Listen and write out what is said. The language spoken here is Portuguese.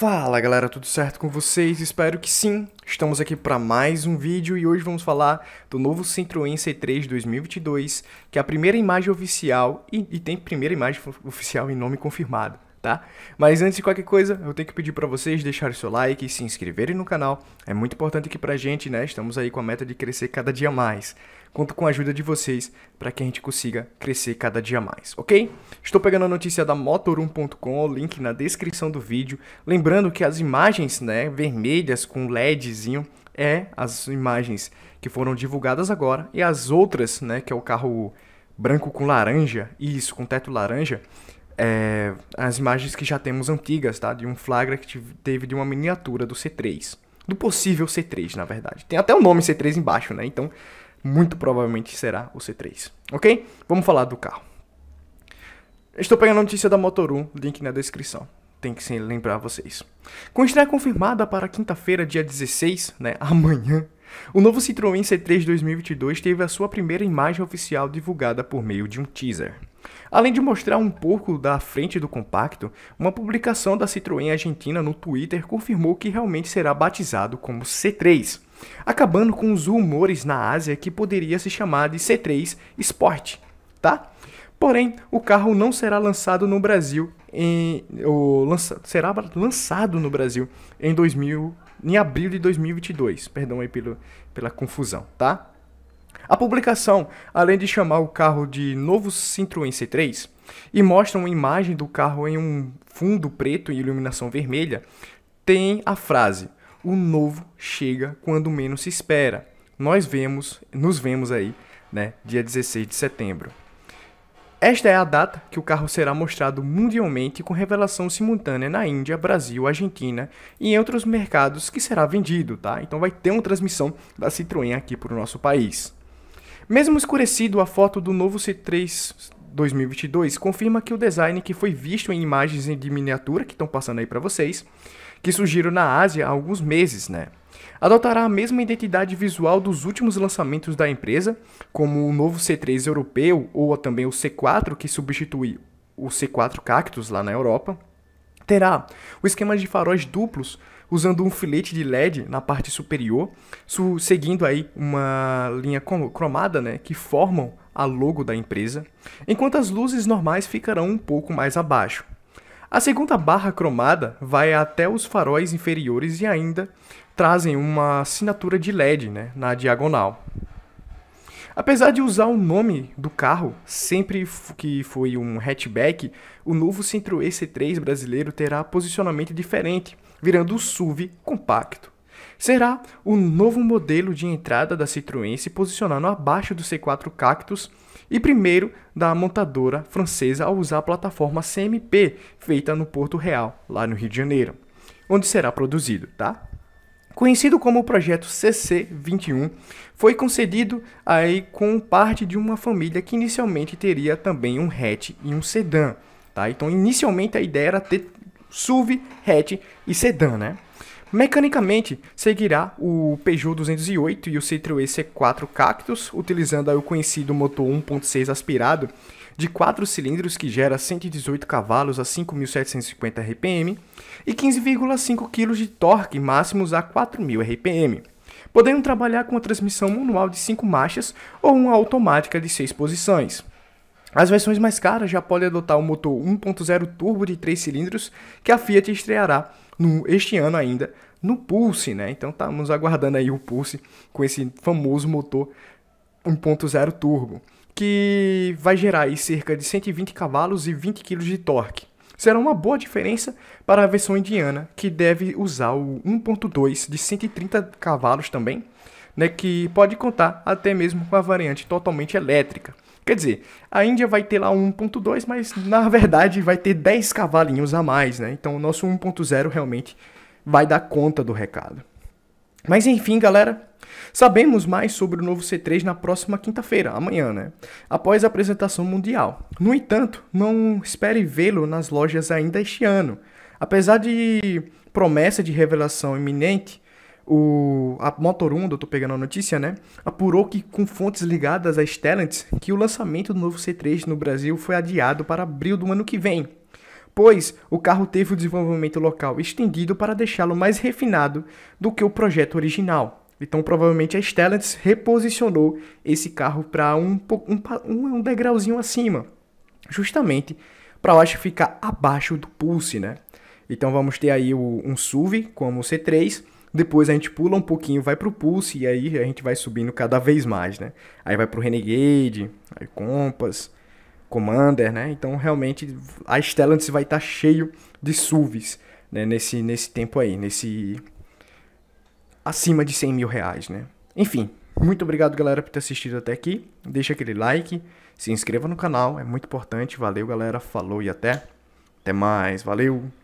Fala galera, tudo certo com vocês? Espero que sim. Estamos aqui para mais um vídeo e hoje vamos falar do novo Citroën C3 2022, que é a primeira imagem oficial e, e tem primeira imagem oficial em nome confirmado. Tá? Mas antes de qualquer coisa, eu tenho que pedir para vocês deixarem seu like e se inscreverem no canal. É muito importante aqui pra gente, né? Estamos aí com a meta de crescer cada dia mais. Conto com a ajuda de vocês para que a gente consiga crescer cada dia mais, ok? Estou pegando a notícia da motor1.com, o link na descrição do vídeo. Lembrando que as imagens né, vermelhas com LEDzinho é as imagens que foram divulgadas agora e as outras, né, que é o carro branco com laranja, isso, com teto laranja, é, as imagens que já temos antigas, tá? De um flagra que teve de uma miniatura do C3. Do possível C3, na verdade. Tem até o nome C3 embaixo, né? Então, muito provavelmente será o C3, ok? Vamos falar do carro. Estou pegando a notícia da Motoru, link na descrição. Tem que lembrar vocês. Com estreia confirmada para quinta-feira, dia 16, né, amanhã, o novo Citroën C3 2022 teve a sua primeira imagem oficial divulgada por meio de um teaser. Além de mostrar um pouco da frente do compacto, uma publicação da Citroën Argentina no Twitter confirmou que realmente será batizado como C3 acabando com os rumores na Ásia que poderia se chamar de C3 Sport, tá? Porém, o carro não será lançado no Brasil em o lança, será lançado no Brasil em 2000, em abril de 2022. Perdão aí pelo, pela confusão, tá? A publicação, além de chamar o carro de novo Citroën C3 e mostra uma imagem do carro em um fundo preto e iluminação vermelha, tem a frase: o novo chega quando menos se espera. Nós vemos, nos vemos aí, né, dia 16 de setembro. Esta é a data que o carro será mostrado mundialmente com revelação simultânea na Índia, Brasil, Argentina e em outros mercados que será vendido, tá? Então vai ter uma transmissão da Citroën aqui para o nosso país. Mesmo escurecido, a foto do novo C3 2022 confirma que o design que foi visto em imagens de miniatura que estão passando aí para vocês, que surgiram na Ásia há alguns meses, né? Adotará a mesma identidade visual dos últimos lançamentos da empresa, como o novo C3 europeu ou também o C4 que substitui o C4 Cactus lá na Europa terá o esquema de faróis duplos usando um filete de LED na parte superior, seguindo aí uma linha cromada, né, que formam a logo da empresa, enquanto as luzes normais ficarão um pouco mais abaixo. A segunda barra cromada vai até os faróis inferiores e ainda trazem uma assinatura de LED né, na diagonal. Apesar de usar o nome do carro, sempre que foi um hatchback, o novo Centro EC3 brasileiro terá posicionamento diferente, virando o SUV compacto. Será o novo modelo de entrada da Citroën se posicionando abaixo do C4 Cactus e primeiro da montadora francesa a usar a plataforma CMP feita no Porto Real, lá no Rio de Janeiro, onde será produzido, tá? conhecido como o projeto CC21, foi concedido aí com parte de uma família que inicialmente teria também um hatch e um sedã, tá? Então, inicialmente a ideia era ter SUV, hatch e sedã, né? Mecanicamente, seguirá o Peugeot 208 e o Citroën C4 Cactus, utilizando o conhecido motor 1.6 aspirado de 4 cilindros que gera 118 cavalos a 5.750 RPM e 15,5 kg de torque máximos a 4.000 RPM, podendo trabalhar com a transmissão manual de 5 marchas ou uma automática de 6 posições. As versões mais caras já podem adotar o motor 1.0 turbo de 3 cilindros que a Fiat estreará no, este ano ainda no Pulse, né? Então estamos aguardando aí o Pulse com esse famoso motor 1.0 turbo, que vai gerar aí cerca de 120 cavalos e 20 kg de torque. Será uma boa diferença para a versão indiana, que deve usar o 1.2 de 130 cavalos também, né, que pode contar até mesmo com a variante totalmente elétrica. Quer dizer, a Índia vai ter lá 1.2, mas na verdade vai ter 10 cavalinhos a mais, né? Então o nosso 1.0 realmente vai dar conta do recado. Mas enfim, galera, sabemos mais sobre o novo C3 na próxima quinta-feira, amanhã, né? Após a apresentação mundial. No entanto, não espere vê-lo nas lojas ainda este ano. Apesar de promessa de revelação iminente, o, a eu tô pegando a notícia, né? Apurou que, com fontes ligadas à Stellantis que o lançamento do novo C3 no Brasil foi adiado para abril do ano que vem. Pois o carro teve o desenvolvimento local estendido para deixá-lo mais refinado do que o projeto original. Então, provavelmente a Stellantis reposicionou esse carro para um, um, um degrauzinho acima, justamente para eu acho ficar abaixo do Pulse, né? Então, vamos ter aí o, um SUV como o C3 depois a gente pula um pouquinho, vai pro Pulse e aí a gente vai subindo cada vez mais, né? Aí vai pro Renegade, aí Compass, Commander, né? Então realmente a Stellant vai estar tá cheio de SUVs né? nesse, nesse tempo aí, nesse. acima de 100 mil reais, né? Enfim, muito obrigado, galera, por ter assistido até aqui. Deixa aquele like, se inscreva no canal, é muito importante. Valeu, galera. Falou e até. Até mais. Valeu.